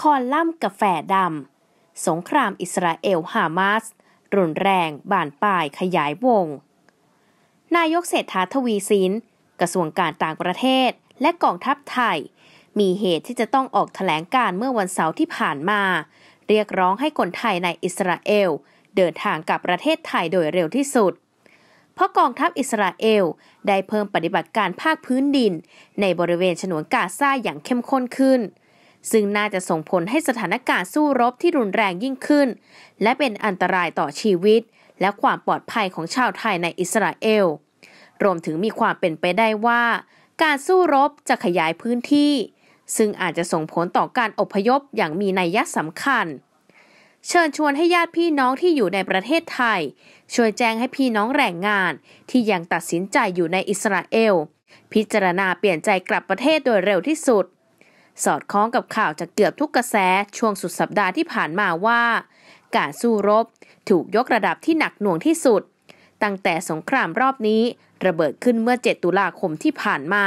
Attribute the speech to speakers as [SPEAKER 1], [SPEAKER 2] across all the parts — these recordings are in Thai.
[SPEAKER 1] คอลัมน์กาแฟดำ สงครามอิสราเอลฮามาส รุนแรงบานปลายขยายวง นายกเศรษฐาทวีสินกระทรวงการต่างประเทศ และกองทัพไทยมีเหตุที่จะต้องออกแถลงการเมื่อวันเสาร์ที่ผ่านมา เรียกร้องให้คนไทยในอิสราเอลเดินทางกลับประเทศไทยโดยเร็วที่สุด เพราะกองทัพอิสราเอลได้เพิ่มปฏิบัติการภาคพื้นดิน ในบริเวณฉนวนกาซาอย่างเข้มข้นขึ้นซึ่งน่าจะส่งผลให้สถานการณ์สู้รบที่รุนแรงยิ่งขึ้น และเป็นอันตรายต่อชีวิต และความปลอดภัยของชาวไทยในอิสราเอล รวมถึงมีความเป็นไปได้ว่า การสู้รบจะขยายพื้นที่ ซึ่งอาจจะส่งผลต่อการอพยพอย่างมีนัยสำคัญ เชิญชวนให้ญาติพี่น้องที่อยู่ในประเทศไทย ช่วยแจ้งให้พี่น้องแรงงานที่ยังตัดสินใจอยู่ในอิสราเอล พิจารณาเปลี่ยนใจกลับประเทศโดยเร็วที่สุดสอดคล้องกับข่าวจากเกือบทุกกระแสช่วงสุดสัปดาห์ที่ผ่านมาว่า การสู้รบถูกยกระดับที่หนักหน่วงที่สุด ตั้งแต่สงครามรอบนี้ระเบิดขึ้นเมื่อ 7 ตุลาคมที่ผ่านมา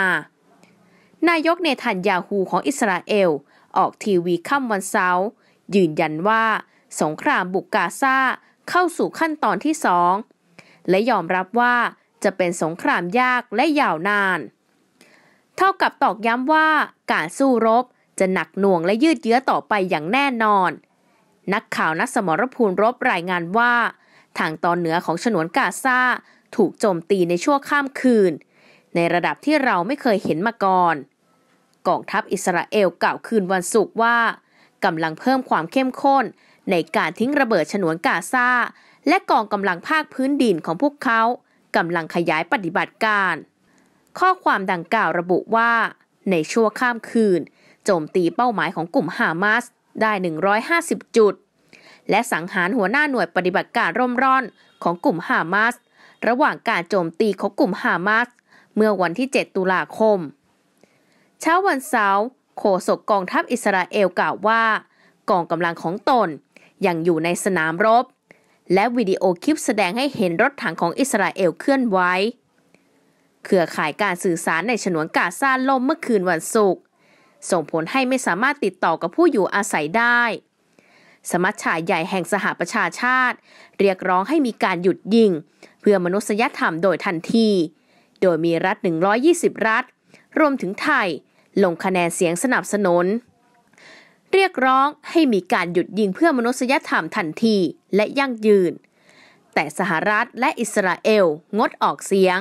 [SPEAKER 1] นายกเนทันยาฮูของอิสราเอล ออกทีวีค่ำวันเสาร์ยืนยันว่า สงครามบุกกาซาเข้าสู่ขั้นตอนที่สองและยอมรับว่า จะเป็นสงครามยากและยาวนานเท่ากับตอกย้ำว่าการสู้รบจะหนักหน่วงและยืดเยื้อต่อไปอย่างแน่นอน นักข่าวนักสมรภูมิรบรายงานว่า ทางตอนเหนือของฉนวนกาซาถูกโจมตีในชั่วข้ามคืน ในระดับที่เราไม่เคยเห็นมาก่อน กองทัพอิสราเอลกล่าวคืนวันศุกร์ว่ากำลังเพิ่มความเข้มข้น ในการทิ้งระเบิดฉนวนกาซาและกองกำลังภาคพื้นดินของพวกเขากำลังขยายปฏิบัติการข้อความดังกล่าวระบุว่า ในชั่วข้ามคืนโจมตีเป้าหมายของกลุ่มฮามาสได้ 150 จุด และสังหารหัวหน้าหน่วยปฏิบัติการร่มร่อนของกลุ่มฮามาสระหว่างการโจมตีของกลุ่มฮามาสเมื่อวันที่ 7 ตุลาคม เช้าวันเสาร์โฆษกกองทัพอิสราเอลกล่าวว่ากองกำลังของตนยังอยู่ในสนามรบ และวิดีโอคลิปแสดงให้เห็นรถถังของอิสราเอลเคลื่อนไหวเครือข่ายการสื่อสารในฉนวนกาซาล่มเมื่อคืนวันศุกร์ ส่งผลให้ไม่สามารถติดต่อกับผู้อยู่อาศัยได้ สมัชชาใหญ่แห่งสหประชาชาติ เรียกร้องให้มีการหยุดยิงเพื่อมนุษยธรรมโดยทันที โดยมีรัฐ 120 รัฐ รวมถึงไทยลงคะแนนเสียงสนับสนุน เรียกร้องให้มีการหยุดยิงเพื่อมนุษยธรรมทันทีและยั่งยืน แต่สหรัฐและอิสราเอลงดออกเสียง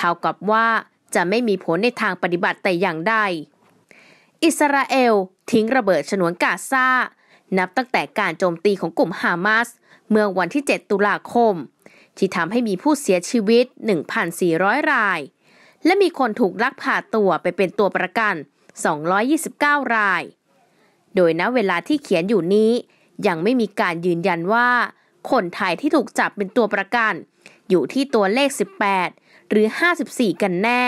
[SPEAKER 1] เท่ากับว่าจะไม่มีผลในทางปฏิบัติแต่อย่างใดอิสราเอล ทิ้งระเบิดฉนวนกาซา นับตั้งแต่การโจมตีของกลุ่มฮามาส เมื่อวันที่ 7 ตุลาคม ที่ทำให้มีผู้เสียชีวิต 1,400 ราย และมีคนถูกลักพาตัวไปเป็นตัวประกัน 229 ราย โดยณเวลาที่เขียนอยู่นี้ ยังไม่มีการยืนยันว่า คนไทยที่ถูกจับเป็นตัวประกัน อยู่ที่ตัวเลข 18หรือ 54 กันแน่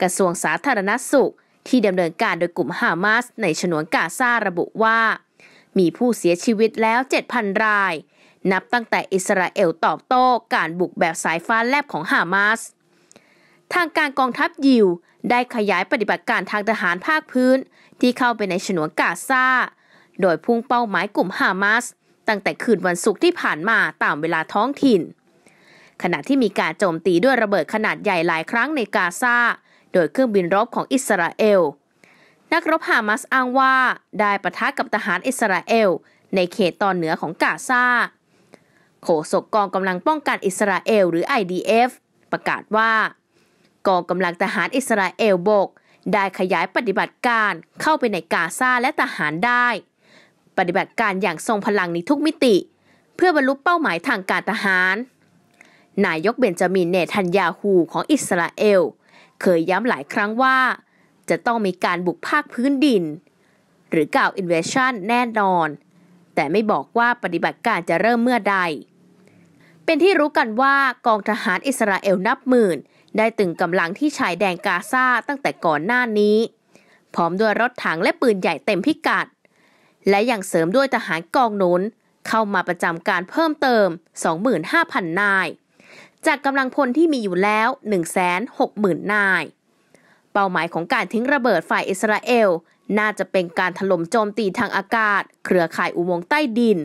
[SPEAKER 1] กระทรวงสาธารณสุขที่ดำเนินการโดยกลุ่มฮามาสในฉนวนกาซาระบุว่า มีผู้เสียชีวิตแล้ว 7,000 ราย นับตั้งแต่อิสราเอลตอบโต้การบุกแบบสายฟ้าแลบของฮามาส ทางการกองทัพยิวได้ขยายปฏิบัติการทางทหารภาคพื้น ที่เข้าไปในฉนวนกาซาโดยพุ่งเป้าหมายกลุ่มฮามาสตั้งแต่คืนวันศุกร์ที่ผ่านมาตามเวลาท้องถิ่นขณะที่มีการโจมตีด้วยระเบิดขนาดใหญ่หลายครั้งในกาซา โดยเครื่องบินรบของอิสราเอล นักรบฮามาสอ้างว่าได้ปะทะกับทหารอิสราเอลในเขตตอนเหนือของกาซา โฆษกกองกำลังป้องกันอิสราเอลหรือ IDF ประกาศว่ากองกำลังทหารอิสราเอลบก ได้ขยายปฏิบัติการเข้าไปในกาซาและทหารได้ ปฏิบัติการอย่างทรงพลังในทุกมิติ เพื่อบรรลุเป้าหมายทางการทหารนายกเบนจามินเนทันยาฮูของอิสราเอล เคยย้ำหลายครั้งว่า จะต้องมีการบุกภาคพื้นดิน หรือกล่าวอินเวชั่นแน่นอน แต่ไม่บอกว่าปฏิบัติการจะเริ่มเมื่อใด เป็นที่รู้กันว่ากองทหารอิสราเอลนับหมื่น ได้ตึงกำลังที่ชายแดนกาซาตั้งแต่ก่อนหน้านี้ พร้อมด้วยรถถังและปืนใหญ่เต็มพิกัด และยังเสริมด้วยทหารกองหนุนเข้ามาประจำการเพิ่มเติม 25,000 นายจากกำลังพลที่มีอยู่แล้ว 160,000 นาย เป้าหมายของการทิ้งระเบิดฝ่ายอิสราเอล น่าจะเป็นการถล่มโจมตีทางอากาศ เครือข่ายอุโมงค์ใต้ดิน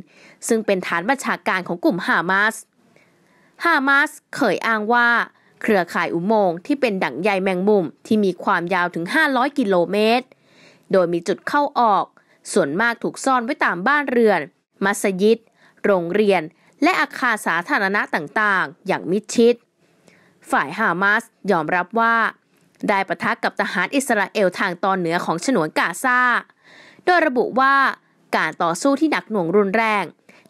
[SPEAKER 1] ซึ่งเป็นฐานบัญชาการของกลุ่มฮามาส ฮามาสเคยอ้างว่า เครือข่ายอุโมงค์ที่เป็นดั่งใยแมงมุมที่มีความยาวถึง 500 กิโลเมตร โดยมีจุดเข้าออก ส่วนมากถูกซ่อนไว้ตามบ้านเรือน มัสยิด โรงเรียนและอาคารสาธารณะต่างๆ อย่างมิดชิด ฝ่ายฮามาส ยอมรับว่า ได้ประทะกกับทหารอิสราเอลทางตอนเหนือของฉนวนกาซา โดยระบุว่า การต่อสู้ที่หนักหน่วงรุนแรง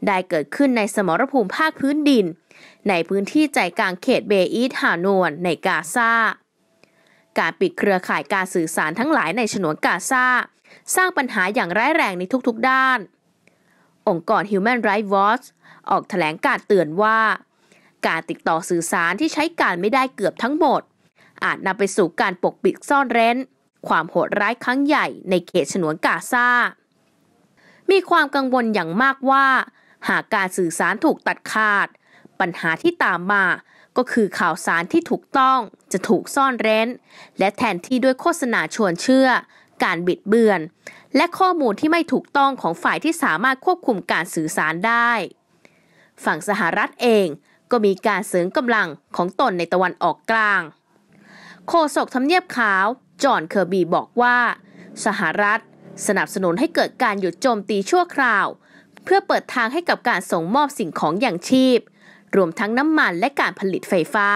[SPEAKER 1] ได้เกิดขึ้นในสมรภูมิภาคพื้นดิน ในพื้นที่ใจกลาง เขตเบอีทฮานวนในกาซา การปิดเครือข่ายการสื่อสารทั้งหลายในฉนวนกาซาสร้างปัญหาอย่างร้ายแรงในทุกๆด้าน องค์กร Human Rights Watch ออกถแถลงการเตือนว่า การติดต่อสื่อสารที่ใช้การไม่ได้เกือบทั้งหมด อาจนำไปสู่การปกปิดซ่อนเร้น ความโหดร้ายครั้งใหญ่ในเขตฉนวนกาซา มีความกังวลอย่างมากว่า หากการสื่อสารถูกตัดขาด ปัญหาที่ตามมาก็คือข่าวสารที่ถูกต้องจะถูกซ่อนเร้น และแทนที่ด้วยโฆษณาชวนเชื่อ การบิดเบือนและข้อมูลที่ไม่ถูกต้องของฝ่ายที่สามารถควบคุมการสื่อสารได้ฝั่งสหรัฐเองก็มีการเสริมกำลังของตนในตะวันออกกลางโฆษกทำเนียบขาวจอห์นเคอร์บีบอกว่า สหรัฐสนับสนุนให้เกิดการหยุดโจมตีชั่วคราว เพื่อเปิดทางให้กับการส่งมอบสิ่งของอย่างชีพ รวมทั้งน้ำมันและการผลิตไฟฟ้า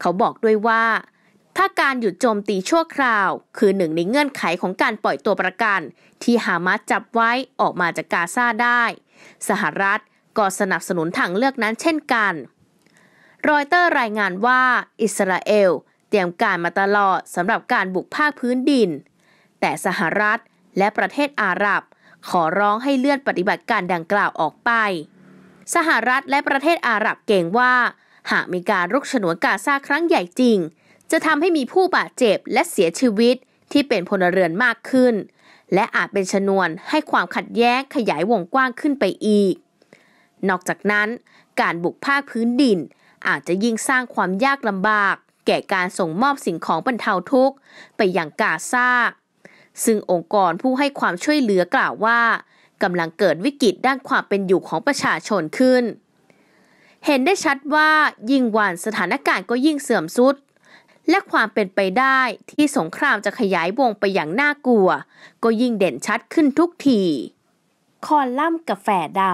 [SPEAKER 1] เขาบอกด้วยว่า ถ้าการหยุดโจมตีชั่วคราว คือหนึ่งในเงื่อนไขของการปล่อยตัวประกัน ที่ฮามาสจับไว้ออกมาจากกาซาได้สหรัฐก็สนับสนุนทางเลือกนั้นเช่นกัน รอยเตอร์รายงานว่า อิสราเอล เตรียมการมาตลอดสำหรับการบุกภาคพื้นดิน แต่สหรัฐและประเทศอาหรับ ขอร้องให้เลื่อนปฏิบัติการดังกล่าวออกไป สหรัฐและประเทศอาหรับเก่งว่า หากมีการรุกฉนวนกาซาครั้งใหญ่จริง จะทำให้มีผู้บาดเจ็บและเสียชีวิตที่เป็นพลเรือนมากขึ้น และอาจเป็นชนวนให้ความขัดแย้งขยายวงกว้างขึ้นไปอีกนอกจากนั้น การบุกภาคพื้นดิน อาจจะยิ่งสร้างความยากลำบาก แก่การส่งมอบสิ่งของบรรเทาทุกข์ไปยังกาซาซึ่งองค์กรผู้ให้ความช่วยเหลือกล่าวว่ากำลังเกิดวิกฤตด้านความเป็นอยู่ของประชาชนขึ้น เห็นได้ชัดว่า ยิ่งวันสถานการณ์ก็ยิ่งเสื่อมทรุด และความเป็นไปได้ที่สงครามจะขยายวงไปอย่างน่ากลัว ก็ยิ่งเด่นชัดขึ้นทุกทีคอลัมน์กาแฟดำ